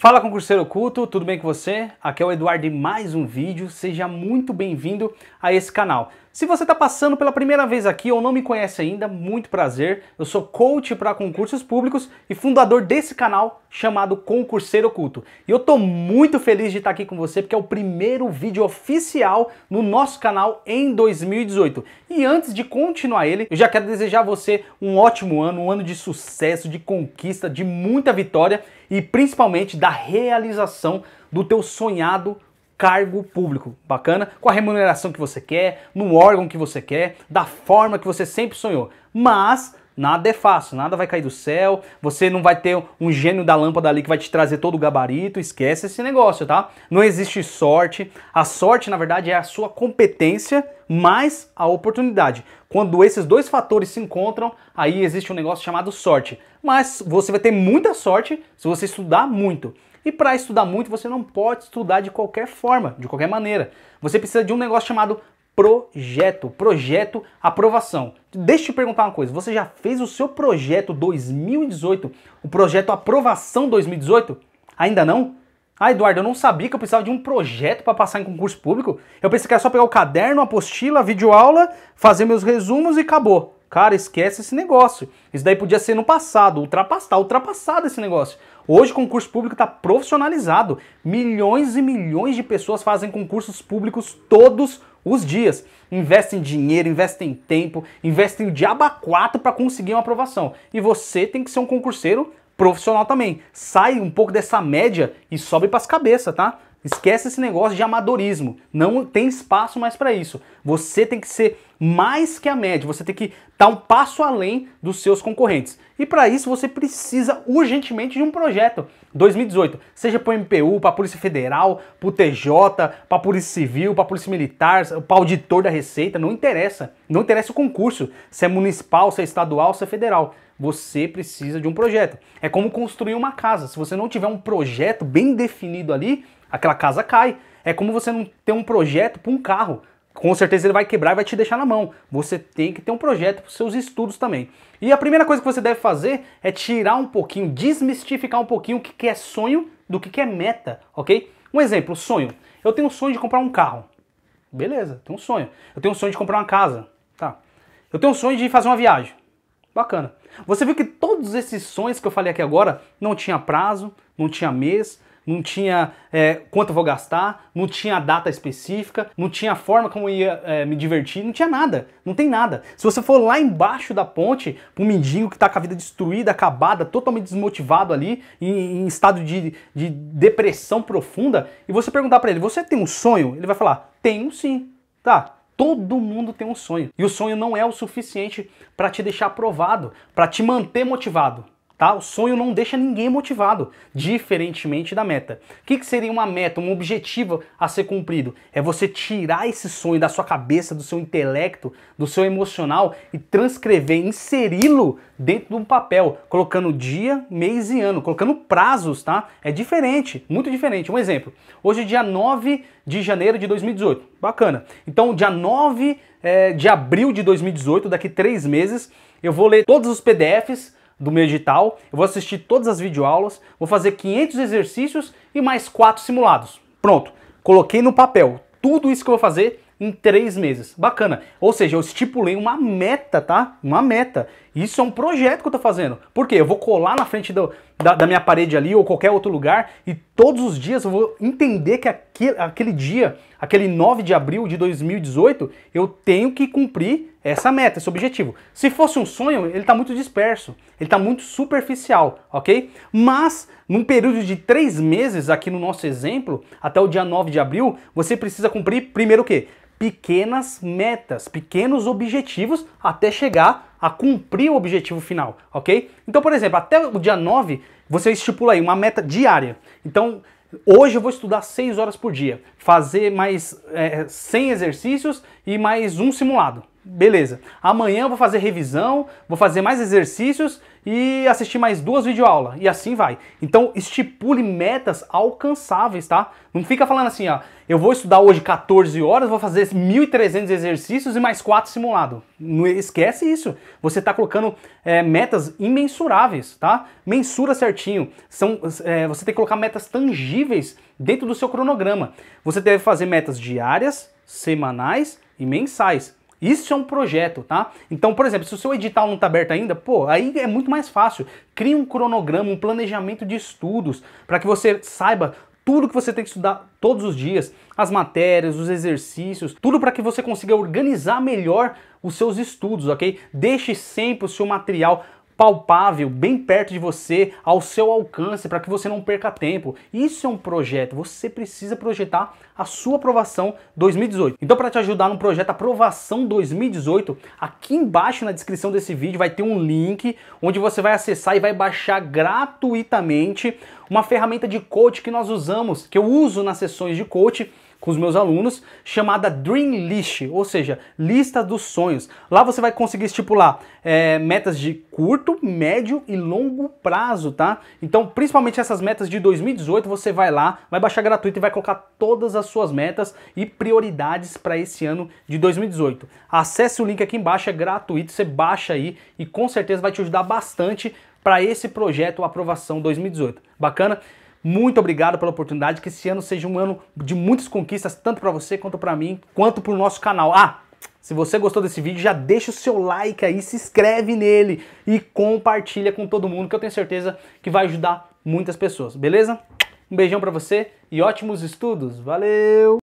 Fala concurseiro oculto, tudo bem com você? Aqui é o Eduardo e mais um vídeo. Seja muito bem-vindo a esse canal. Se você está passando pela primeira vez aqui ou não me conhece ainda, muito prazer. Eu sou coach para concursos públicos e fundador desse canal chamado Concurseiro Oculto. E eu estou muito feliz de estar aqui com você porque é o primeiro vídeo oficial no nosso canal em 2018. E antes de continuar ele, eu já quero desejar a você um ótimo ano, um ano de sucesso, de conquista, de muita vitória e principalmente da realização do teu sonhado cargo público, bacana? Com a remuneração que você quer, no órgão que você quer, da forma que você sempre sonhou. Mas nada é fácil, nada vai cair do céu, você não vai ter um gênio da lâmpada ali que vai te trazer todo o gabarito, esquece esse negócio, tá? Não existe sorte. A sorte, na verdade, é a sua competência mais a oportunidade. Quando esses dois fatores se encontram, aí existe um negócio chamado sorte. Mas você vai ter muita sorte se você estudar muito. E para estudar muito, você não pode estudar de qualquer forma, de qualquer maneira. Você precisa de um negócio chamado projeto, projeto aprovação. Deixa eu te perguntar uma coisa, você já fez o seu projeto 2018, o projeto aprovação 2018? Ainda não? Ah, Eduardo, eu não sabia que eu precisava de um projeto para passar em concurso público. Eu pensei que era só pegar o caderno, a apostila, a videoaula, fazer meus resumos e acabou. Cara, esquece esse negócio. Isso daí podia ser no passado, ultrapassar, ultrapassado esse negócio. Hoje, concurso público está profissionalizado. Milhões e milhões de pessoas fazem concursos públicos todos os dias. Investem dinheiro, investem tempo, investem o diaba 4 para conseguir uma aprovação. E você tem que ser um concurseiro profissional também. Sai um pouco dessa média e sobe para as cabeças, tá? Esquece esse negócio de amadorismo. Não tem espaço mais para isso. Você tem que ser mais que a média, você tem que dar um passo além dos seus concorrentes. E para isso você precisa urgentemente de um projeto 2018, seja para o MPU, para a Polícia Federal, para o TJ, para a Polícia Civil, para a Polícia Militar, para o auditor da Receita, não interessa. Não interessa o concurso, se é municipal, se é estadual, se é federal. Você precisa de um projeto. É como construir uma casa. Se você não tiver um projeto bem definido ali, aquela casa cai. É como você não ter um projeto para um carro com certeza ele vai quebrar e vai te deixar na mão. Você tem que ter um projeto para os seus estudos também. E a primeira coisa que você deve fazer é tirar um pouquinho, desmistificar um pouquinho o que é sonho do que é meta, ok? Um exemplo, sonho. Eu tenho um sonho de comprar um carro. Beleza, tenho um sonho. Eu tenho um sonho de comprar uma casa. Tá. Eu tenho um sonho de fazer uma viagem. Bacana. Você viu que todos esses sonhos que eu falei aqui agora não tinha prazo, não tinha mês, não tinha é, quanto eu vou gastar, não tinha data específica, não tinha forma como eu ia é, me divertir, não tinha nada, não tem nada. Se você for lá embaixo da ponte, um mendigo que está com a vida destruída, acabada, totalmente desmotivado ali, em, em estado de, de depressão profunda, e você perguntar para ele, você tem um sonho? Ele vai falar, tenho sim. Tá, Todo mundo tem um sonho. E o sonho não é o suficiente para te deixar aprovado, para te manter motivado tá? O sonho não deixa ninguém motivado, diferentemente da meta. O que, que seria uma meta, um objetivo a ser cumprido? É você tirar esse sonho da sua cabeça, do seu intelecto, do seu emocional e transcrever, inseri-lo dentro de um papel, colocando dia, mês e ano, colocando prazos, tá? É diferente, muito diferente. Um exemplo, hoje é dia 9 de janeiro de 2018, bacana. Então, dia 9 é, eh, de abril de 2018, daqui três meses, eu vou ler todos os PDFs do meu edital. Eu vou assistir todas as videoaulas, vou fazer 500 exercícios e mais 4 simulados. Pronto, coloquei no papel tudo isso que eu vou fazer em 3 meses. Bacana. Ou seja, eu estipulei uma meta, tá? Uma meta. Isso é um projeto que eu estou fazendo. Por quê? Eu vou colar na frente do, da, da, minha parede ali ou qualquer outro lugar e todos os dias eu vou entender que aquele, aquele dia, aquele 9 de abril de 2018, eu tenho que cumprir essa meta, esse objetivo. Se fosse um sonho, ele está muito disperso, ele está muito superficial, ok? Mas, num período de três meses, aqui no nosso exemplo, até o dia 9 de abril, você precisa cumprir primeiro o quê? pequenas metas, pequenos objetivos até chegar a cumprir o objetivo final, ok? Então, por exemplo, até o dia 9, você estipula aí uma meta diária. Então, hoje eu vou estudar 6 horas por dia, fazer mais é, 100 exercícios e mais um simulado. Beleza. Amanhã eu vou fazer revisão, vou fazer mais exercícios e assistir mais duas videoaulas, e assim vai. Então estipule metas alcançáveis, tá? Não fica falando assim, ó, eu vou estudar hoje 14 horas, vou fazer 1.300 exercícios e mais 4 simulado. Não esquece isso. Você está colocando é, metas imensuráveis, tá? Mensura certinho. São, é, você tem que colocar metas tangíveis dentro do seu cronograma. Você deve fazer metas diárias, semanais e mensais. Isso é um projeto, tá? Então, por exemplo, se o seu edital não está aberto ainda, pô, aí é muito mais fácil. Crie um cronograma, um planejamento de estudos para que você saiba tudo que você tem que estudar todos os dias, as matérias, os exercícios, tudo para que você consiga organizar melhor os seus estudos, ok? Deixe sempre o seu material palpável, bem perto de você, ao seu alcance, para que você não perca tempo. Isso é um projeto, você precisa projetar a sua aprovação 2018. Então, para te ajudar no projeto Aprovação 2018, aqui embaixo na descrição desse vídeo vai ter um link onde você vai acessar e vai baixar gratuitamente uma ferramenta de coach que nós usamos, que eu uso nas sessões de coach com os meus alunos, chamada Dream List, ou seja, lista dos sonhos. Lá você vai conseguir estipular é, metas de curto, médio e longo prazo, tá? Então, principalmente essas metas de 2018, você vai lá, vai baixar gratuito e vai colocar todas as suas metas e prioridades para esse ano de 2018. Acesse o link aqui embaixo, é gratuito, você baixa aí e com certeza vai te ajudar bastante para esse projeto Aprovação 2018. Bacana? Muito obrigado pela oportunidade, que esse ano seja um ano de muitas conquistas, tanto para você quanto para mim, quanto para o nosso canal. Ah, se você gostou desse vídeo, já deixa o seu like aí, se inscreve nele e compartilha com todo mundo, que eu tenho certeza que vai ajudar muitas pessoas, beleza? Um beijão para você e ótimos estudos. Valeu!